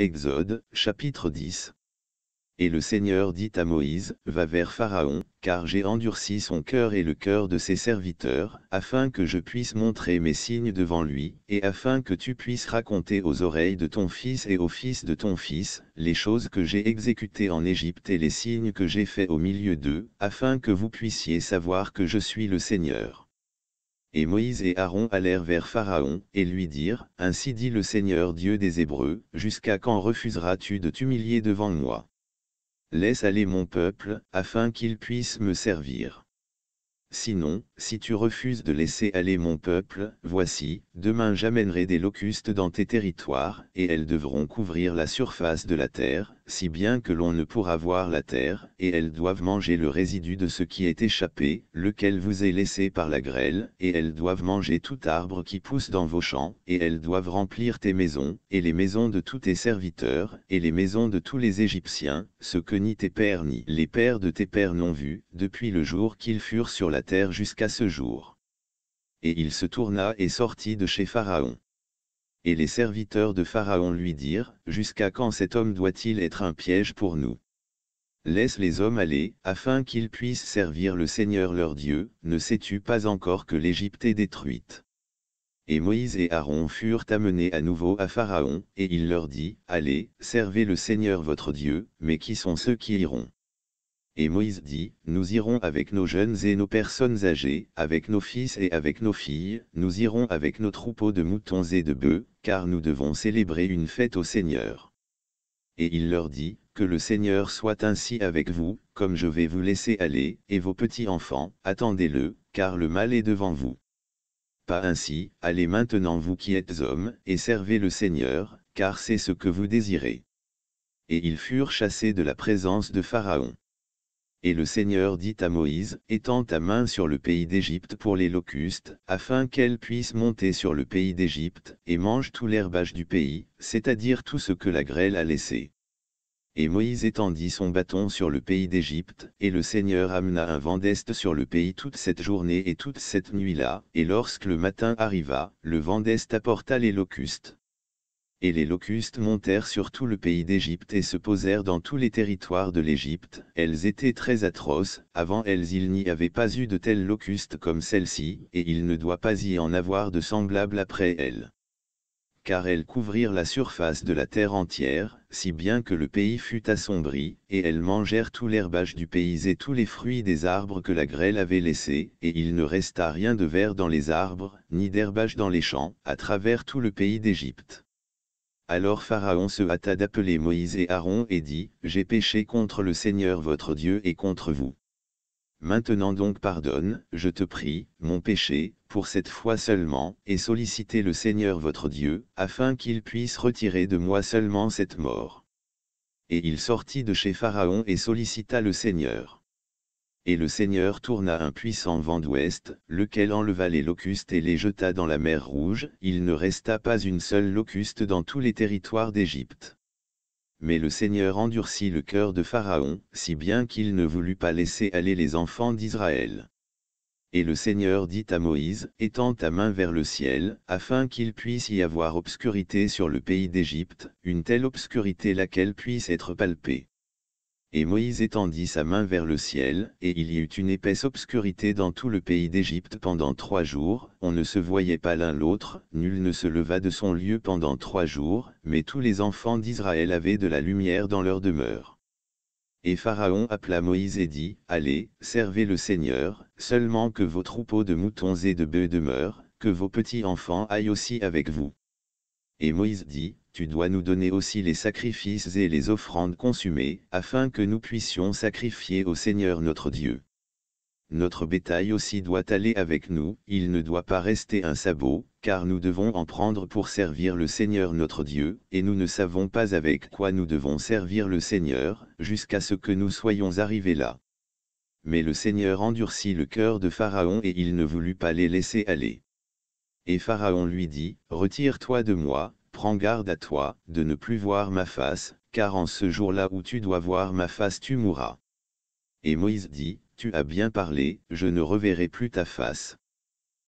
Exode, chapitre 10 Et le Seigneur dit à Moïse, Va vers Pharaon, car j'ai endurci son cœur et le cœur de ses serviteurs, afin que je puisse montrer mes signes devant lui, et afin que tu puisses raconter aux oreilles de ton fils et aux fils de ton fils, les choses que j'ai exécutées en Égypte et les signes que j'ai faits au milieu d'eux, afin que vous puissiez savoir que je suis le Seigneur. Et Moïse et Aaron allèrent vers Pharaon, et lui dirent, Ainsi dit le Seigneur Dieu des Hébreux, Jusqu'à quand refuseras-tu de t'humilier devant moi Laisse aller mon peuple, afin qu'il puisse me servir. Sinon, si tu refuses de laisser aller mon peuple, voici, demain j'amènerai des locustes dans tes territoires, et elles devront couvrir la surface de la terre, si bien que l'on ne pourra voir la terre, et elles doivent manger le résidu de ce qui est échappé, lequel vous est laissé par la grêle, et elles doivent manger tout arbre qui pousse dans vos champs, et elles doivent remplir tes maisons, et les maisons de tous tes serviteurs, et les maisons de tous les Égyptiens, ce que ni tes pères ni les pères de tes pères n'ont vu, depuis le jour qu'ils furent sur la terre jusqu'à ce jour. Et il se tourna et sortit de chez Pharaon et les serviteurs de Pharaon lui dirent, Jusqu'à quand cet homme doit-il être un piège pour nous Laisse les hommes aller, afin qu'ils puissent servir le Seigneur leur Dieu, ne sais-tu pas encore que l'Égypte est détruite Et Moïse et Aaron furent amenés à nouveau à Pharaon, et il leur dit, Allez, servez le Seigneur votre Dieu, mais qui sont ceux qui iront et Moïse dit, Nous irons avec nos jeunes et nos personnes âgées, avec nos fils et avec nos filles, nous irons avec nos troupeaux de moutons et de bœufs, car nous devons célébrer une fête au Seigneur. Et il leur dit, Que le Seigneur soit ainsi avec vous, comme je vais vous laisser aller, et vos petits-enfants, attendez-le, car le mal est devant vous. Pas ainsi, allez maintenant vous qui êtes hommes, et servez le Seigneur, car c'est ce que vous désirez. Et ils furent chassés de la présence de Pharaon. Et le Seigneur dit à Moïse, étends ta main sur le pays d'Égypte pour les locustes, afin qu'elles puissent monter sur le pays d'Égypte, et mangent tout l'herbage du pays, c'est-à-dire tout ce que la grêle a laissé. Et Moïse étendit son bâton sur le pays d'Égypte, et le Seigneur amena un vent d'est sur le pays toute cette journée et toute cette nuit-là, et lorsque le matin arriva, le vent d'est apporta les locustes, et les locustes montèrent sur tout le pays d'Égypte et se posèrent dans tous les territoires de l'Égypte. Elles étaient très atroces, avant elles il n'y avait pas eu de telles locustes comme celle-ci, et il ne doit pas y en avoir de semblables après elles. Car elles couvrirent la surface de la terre entière, si bien que le pays fut assombri, et elles mangèrent tout l'herbage du pays et tous les fruits des arbres que la grêle avait laissés, et il ne resta rien de vert dans les arbres, ni d'herbage dans les champs, à travers tout le pays d'Égypte. Alors Pharaon se hâta d'appeler Moïse et Aaron et dit, J'ai péché contre le Seigneur votre Dieu et contre vous. Maintenant donc pardonne, je te prie, mon péché, pour cette fois seulement, et sollicitez le Seigneur votre Dieu, afin qu'il puisse retirer de moi seulement cette mort. Et il sortit de chez Pharaon et sollicita le Seigneur et le Seigneur tourna un puissant vent d'ouest, lequel enleva les locustes et les jeta dans la mer Rouge, il ne resta pas une seule locuste dans tous les territoires d'Égypte. Mais le Seigneur endurcit le cœur de Pharaon, si bien qu'il ne voulut pas laisser aller les enfants d'Israël. Et le Seigneur dit à Moïse, étends ta main vers le ciel, afin qu'il puisse y avoir obscurité sur le pays d'Égypte, une telle obscurité laquelle puisse être palpée. Et Moïse étendit sa main vers le ciel, et il y eut une épaisse obscurité dans tout le pays d'Égypte pendant trois jours, on ne se voyait pas l'un l'autre, nul ne se leva de son lieu pendant trois jours, mais tous les enfants d'Israël avaient de la lumière dans leur demeure. Et Pharaon appela Moïse et dit, Allez, servez le Seigneur, seulement que vos troupeaux de moutons et de bœufs demeurent, que vos petits-enfants aillent aussi avec vous. Et Moïse dit, tu dois nous donner aussi les sacrifices et les offrandes consumées, afin que nous puissions sacrifier au Seigneur notre Dieu. Notre bétail aussi doit aller avec nous, il ne doit pas rester un sabot, car nous devons en prendre pour servir le Seigneur notre Dieu, et nous ne savons pas avec quoi nous devons servir le Seigneur, jusqu'à ce que nous soyons arrivés là. Mais le Seigneur endurcit le cœur de Pharaon et il ne voulut pas les laisser aller. Et Pharaon lui dit, Retire-toi de moi, Prends garde à toi, de ne plus voir ma face, car en ce jour-là où tu dois voir ma face tu mourras. Et Moïse dit, Tu as bien parlé, je ne reverrai plus ta face.